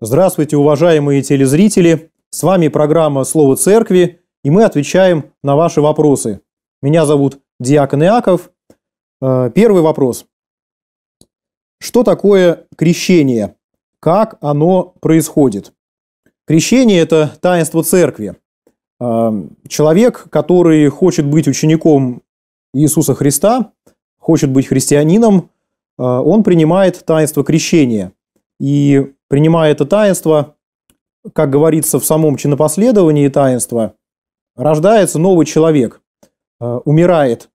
Здравствуйте, уважаемые телезрители! С вами программа «Слово Церкви», и мы отвечаем на ваши вопросы. Меня зовут Диакон Иаков. Э, первый вопрос. Что такое крещение? Как оно происходит? Крещение – это таинство церкви. Человек, который хочет быть учеником Иисуса Христа, хочет быть христианином, а, он принимает таинство крещения. И принимая это таинство, как говорится в самом чинопоследовании таинства, рождается новый человек, а, умирает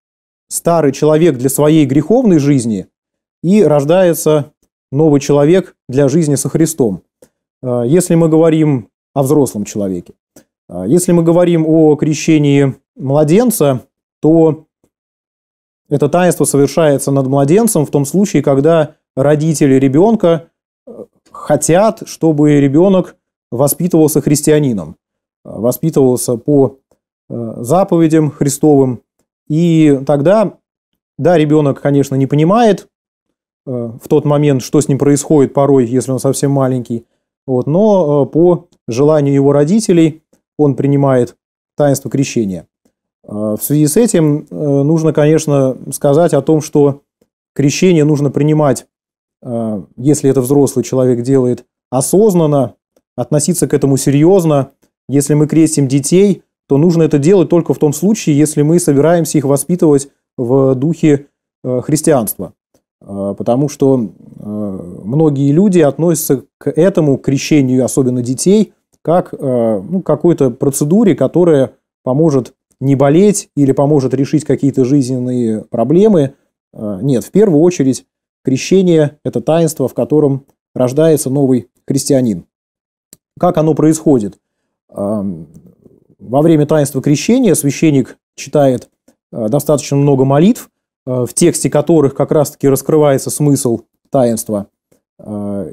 старый человек для своей греховной жизни и рождается новый человек для жизни со Христом. А, если мы говорим о взрослом человеке. А, если мы говорим о крещении младенца, то это таинство совершается над младенцем в том случае, когда родители ребенка э, хотят, чтобы ребенок воспитывался христианином, э, воспитывался по э, заповедям Христовым. И тогда, да, ребенок, конечно, не понимает в тот момент, что с ним происходит порой, если он совсем маленький, вот, но по желанию его родителей он принимает таинство крещения. А, в связи с этим э, нужно, конечно, сказать о том, что крещение нужно принимать, а, если это взрослый человек делает, осознанно, относиться к этому серьезно. Если мы крестим детей, то нужно это делать только в том случае, если мы собираемся их воспитывать в духе э, христианства. А, потому что э, многие люди относятся к этому, к крещению, особенно детей – как э, ну, какой-то процедуре, которая поможет не болеть или поможет решить какие-то жизненные проблемы. Э, нет, в первую очередь крещение – это таинство, в котором рождается новый христианин. Как оно происходит? Э, во время таинства крещения священник читает достаточно много молитв, в тексте которых как раз-таки раскрывается смысл таинства.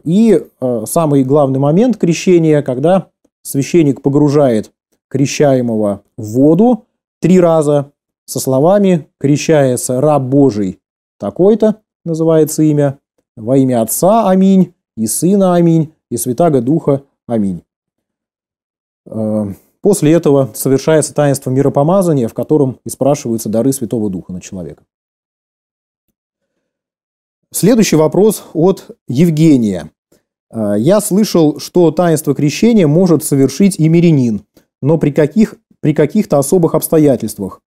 И самый главный момент крещения, когда Священник погружает крещаемого в воду три раза со словами «Крещается раб Божий такой-то», называется имя, «Во имя Отца, аминь, и Сына, аминь, и Святаго Духа, аминь». Э, после этого совершается таинство миропомазания, в котором и спрашиваются дары Святого Духа на человека. Следующий вопрос от Евгения. Э, я слышал, что таинство крещения может совершить и мирянин, но при, каких, при каких-то особых обстоятельствах.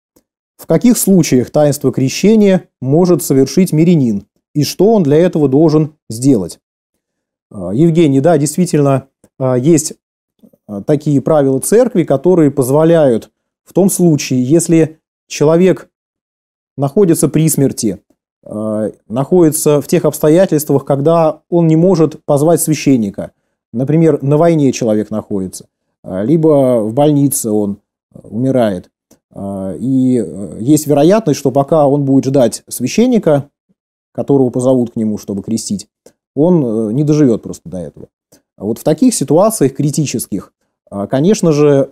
В каких случаях таинство крещения может совершить мирянин и что он для этого должен сделать? Э, Евгений, да, действительно, э, есть такие правила церкви, которые позволяют в том случае, если человек находится при смерти, Э, находится в тех обстоятельствах, когда он не может позвать священника. Например, на войне человек находится, э, либо в больнице он э, умирает. И есть вероятность, что пока он будет ждать священника, которого позовут к нему, чтобы крестить, он не доживет просто до этого. А вот в таких ситуациях критических, конечно же,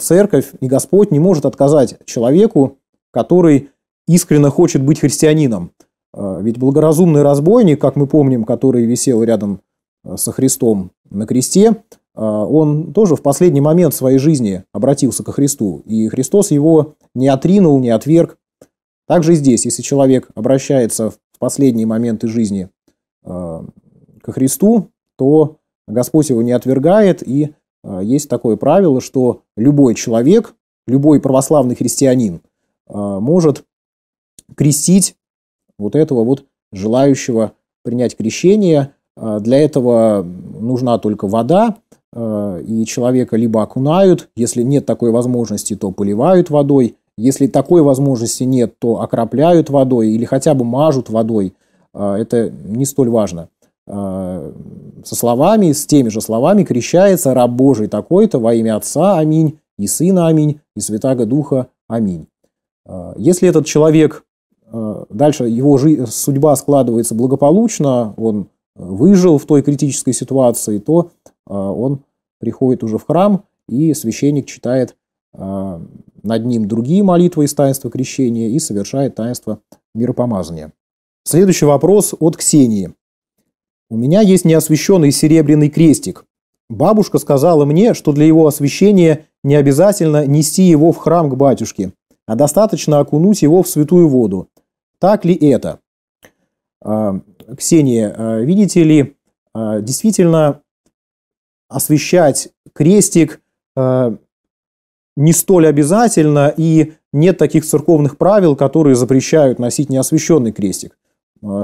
церковь и Господь не может отказать человеку, который искренне хочет быть христианином – а, ведь благоразумный разбойник, как мы помним, который висел рядом а, со Христом на кресте, а, он тоже в последний момент своей жизни обратился ко Христу, и Христос его не отринул, не отверг. Также и здесь, если человек обращается в последние моменты жизни ко Христу, то Господь его не отвергает, и есть такое правило, что любой человек, любой православный христианин может крестить вот этого вот желающего принять крещение. А, для этого нужна только вода, а, и человека либо окунают, если нет такой возможности, то поливают водой, если такой возможности нет, то окропляют водой или хотя бы мажут водой. А, это не столь важно. Со словами, с теми же словами крещается раб Божий такой-то во имя Отца, аминь, и Сына, аминь, и Святаго Духа, аминь. Если этот человек Э, дальше его судьба складывается благополучно, он э, выжил в той критической ситуации, то э, он приходит уже в храм, и священник читает над ним другие молитвы из таинства крещения и совершает таинство миропомазания. Следующий вопрос от Ксении. «У меня есть неосвященный серебряный крестик. Бабушка сказала мне, что для его освящения не обязательно нести его в храм к батюшке, а достаточно окунуть его в святую воду. Так ли это? А, Ксения, а, видите ли, а, действительно освещать крестик не столь обязательно, и нет таких церковных правил, которые запрещают носить неосвященный крестик.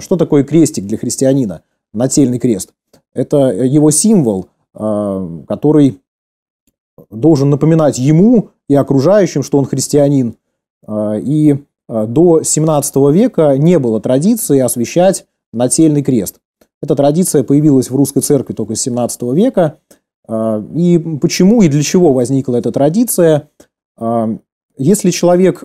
Что такое крестик для христианина? Нательный крест. Это его символ, который должен напоминать ему и окружающим, что он христианин. И Э, до 17 века не было традиции освещать нательный крест. Эта традиция появилась в русской церкви только с 17 века. Э, и почему и для чего возникла эта традиция? Э, если человек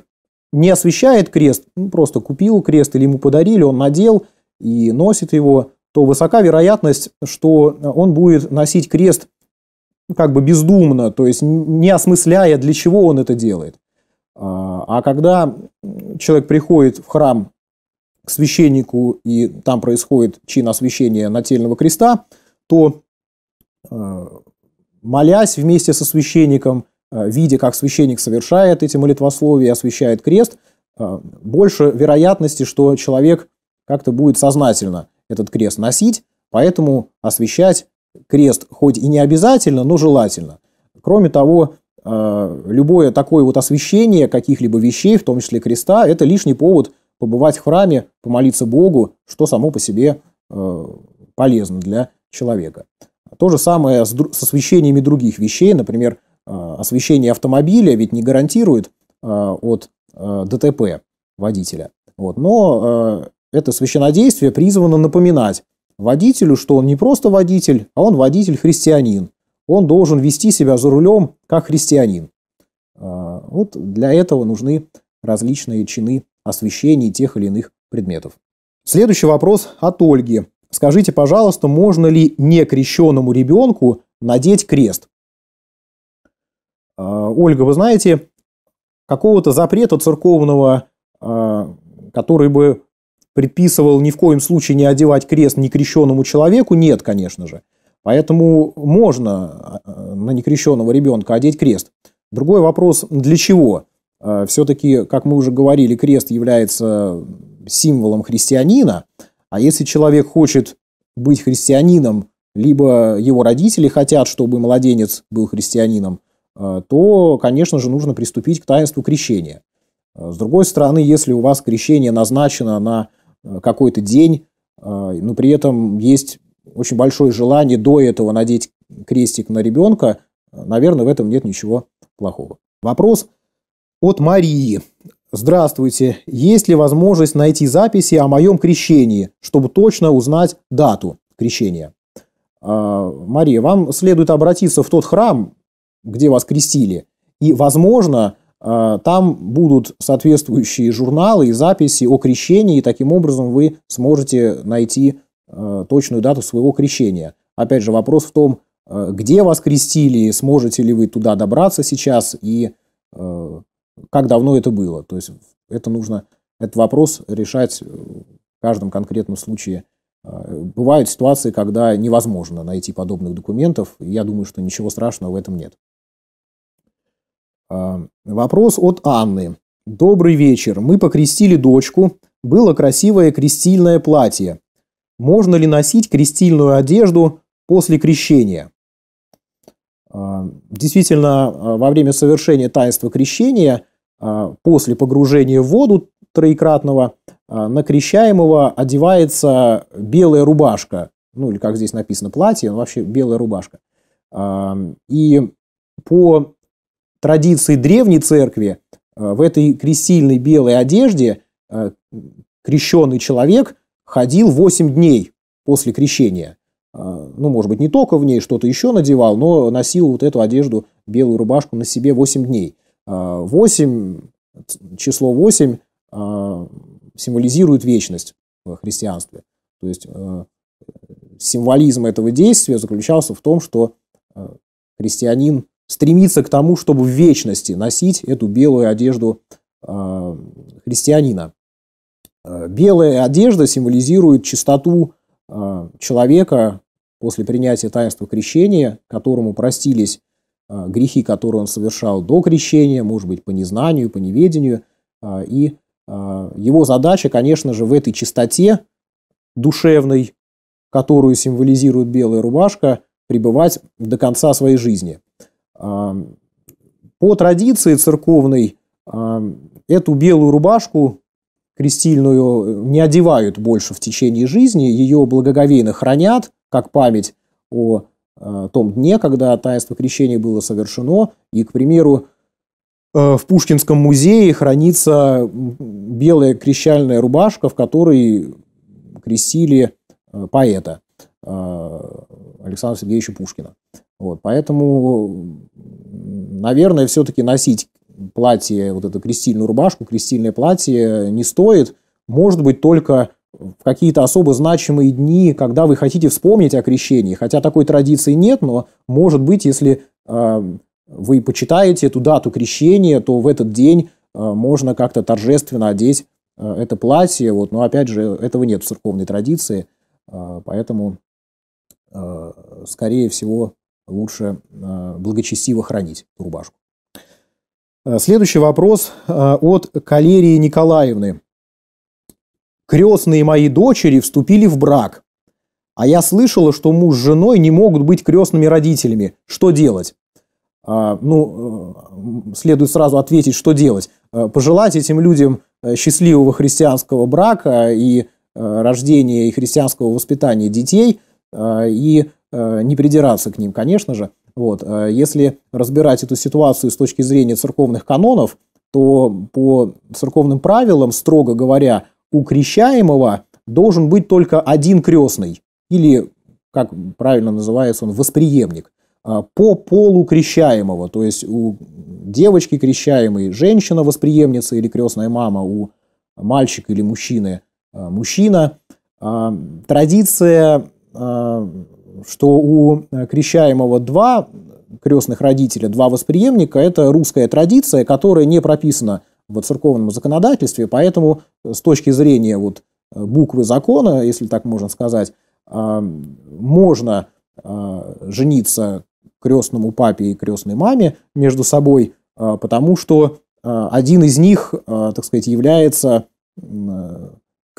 не освещает крест, ну, просто купил крест или ему подарили, он надел и носит его, то высока вероятность, что он будет носить крест как бы бездумно, то есть не осмысляя, для чего он это делает. А, а когда человек приходит в храм к священнику, и там происходит чин освящения нательного креста, то, э, молясь вместе со священником, э, видя, как священник совершает эти молитвословия, освящает крест, э, больше вероятности, что человек как-то будет сознательно этот крест носить, поэтому освещать крест хоть и не обязательно, но желательно. Кроме того, а, любое такое вот освещение каких-либо вещей, в том числе креста, это лишний повод побывать в храме, помолиться Богу, что само по себе э, полезно для человека. То же самое с, освещениями других вещей, например, э, освещение автомобиля ведь не гарантирует э, от ДТП водителя. Вот. Но это священодействие призвано напоминать водителю, что он не просто водитель, а он водитель-христианин, он должен вести себя за рулем как христианин. А, вот для этого нужны различные чины освещения тех или иных предметов. Следующий вопрос от Ольги. Скажите, пожалуйста, можно ли некрещенному ребенку надеть крест? А, Ольга, вы знаете, какого-то запрета церковного, а, который бы предписывал ни в коем случае не одевать крест некрещенному человеку, нет, конечно же. Поэтому можно а, на некрещенного ребенка одеть крест. Другой вопрос, для чего? А, Все-таки, как мы уже говорили, крест является символом христианина, а если человек хочет быть христианином, либо его родители хотят, чтобы младенец был христианином, а, то, конечно же, нужно приступить к таинству крещения. С другой стороны, если у вас крещение назначено на какой-то день, но при этом есть очень большое желание до этого надеть крестик на ребенка, наверное, в этом нет ничего плохого. Вопрос от Марии. Здравствуйте. Есть ли возможность найти записи о моем крещении, чтобы точно узнать дату крещения? А, Мария, вам следует обратиться в тот храм, где вас крестили, и, возможно, а, там будут соответствующие журналы и записи о крещении, и таким образом вы сможете найти Э, точную дату своего крещения. Опять же, вопрос в том, э, где вас крестили, сможете ли вы туда добраться сейчас и э, как давно это было. То есть это нужно, этот вопрос решать в каждом конкретном случае. Бывают ситуации, когда невозможно найти подобных документов, и я думаю, что ничего страшного в этом нет. Вопрос от Анны. Добрый вечер. Мы покрестили дочку. Было красивое крестильное платье. Можно ли носить крестильную одежду после крещения? А, действительно, а, во время совершения таинства крещения, а, после погружения в воду троекратного, на крещаемого одевается белая рубашка, ну или как здесь написано, платье, но вообще белая рубашка. И по традиции древней церкви в этой крестильной белой одежде крещенный человек ходил 8 дней после крещения. А, ну, может быть, не только в ней что-то еще надевал, но носил вот эту одежду, белую рубашку на себе 8 дней. 8, а, число 8 а, символизирует вечность в христианстве. То есть символизм этого действия заключался в том, что христианин стремится к тому, чтобы в вечности носить эту белую одежду христианина. Э, белая одежда символизирует чистоту э, человека после принятия таинства крещения, которому простились э, грехи, которые он совершал до крещения, может быть, по незнанию, по неведению. И его задача, конечно же, в этой чистоте душевной, которую символизирует белая рубашка, пребывать до конца своей жизни. По традиции церковной эту белую рубашку крестильную не одевают больше в течение жизни, ее благоговейно хранят, как память о э, том дне, когда таинство крещения было совершено. И, к примеру, э, в Пушкинском музее хранится белая крещальная рубашка, в которой крестили э, поэта Александра Сергеевича Пушкина. Вот, поэтому, наверное, все-таки носить платье, вот эту крестильную рубашку, крестильное платье не стоит, может быть, только в какие-то особо значимые дни, когда вы хотите вспомнить о крещении, хотя такой традиции нет, но, может быть, если э, вы почитаете эту дату крещения, то в этот день э, можно как-то торжественно одеть э, это платье, вот, но, опять же, этого нет в церковной традиции, э, поэтому, э, скорее всего, лучше э, благочестиво хранить рубашку. Э, следующий вопрос э, от Калерии Николаевны. Крестные мои дочери вступили в брак, а я слышала, что муж с женой не могут быть крестными родителями. Что делать? А, ну, э, следует сразу ответить, что делать. Пожелать этим людям счастливого христианского брака и рождения и христианского воспитания детей и не придираться к ним, конечно же. Вот. А если разбирать эту ситуацию с точки зрения церковных канонов, то по церковным правилам, строго говоря, у крещаемого должен быть только один крестный, или, как правильно называется он, восприемник, а, по полу крещаемого, то есть у девочки крещаемой женщина восприемница или крестная мама, у мальчика или мужчины а, мужчина. Традиция что у э, крещаемого два крестных родителя, два восприемника, это русская традиция, которая не прописана в церковном законодательстве, поэтому э, с точки зрения вот э, буквы закона, если так можно сказать, можно жениться крестному папе и крестной маме между собой, потому что один из них, так сказать, является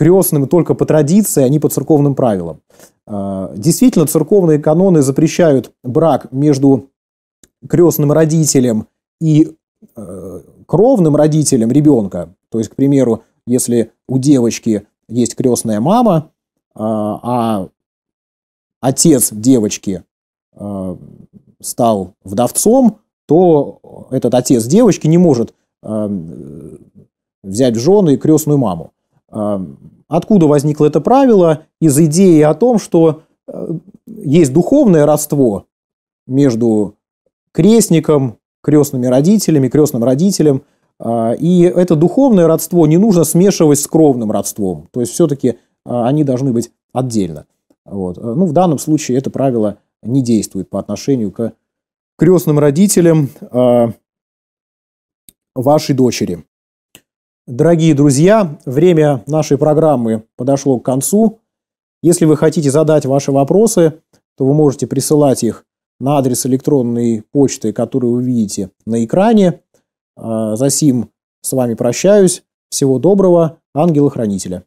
крестным только по традиции, а не по церковным правилам. А, действительно, церковные каноны запрещают брак между крестным родителем и э, кровным родителем ребенка. То есть, к примеру, если у девочки есть крестная мама, а, а отец девочки э, стал вдовцом, то этот отец девочки не может э, взять в жены крестную маму. Откуда возникло это правило? Из идеи о том, что э, есть духовное родство между крестником, крестными родителями, крестным родителем, а, и это духовное родство не нужно смешивать с кровным родством. То есть все-таки а, они должны быть отдельно. Вот. Э, ну, в данном случае это правило не действует по отношению к крестным родителям а, вашей дочери. Дорогие друзья, время нашей программы подошло к концу. Если вы хотите задать ваши вопросы, то вы можете присылать их на адрес электронной почты, который вы видите на экране. А, за сим с вами прощаюсь. Всего доброго, Ангелы хранителя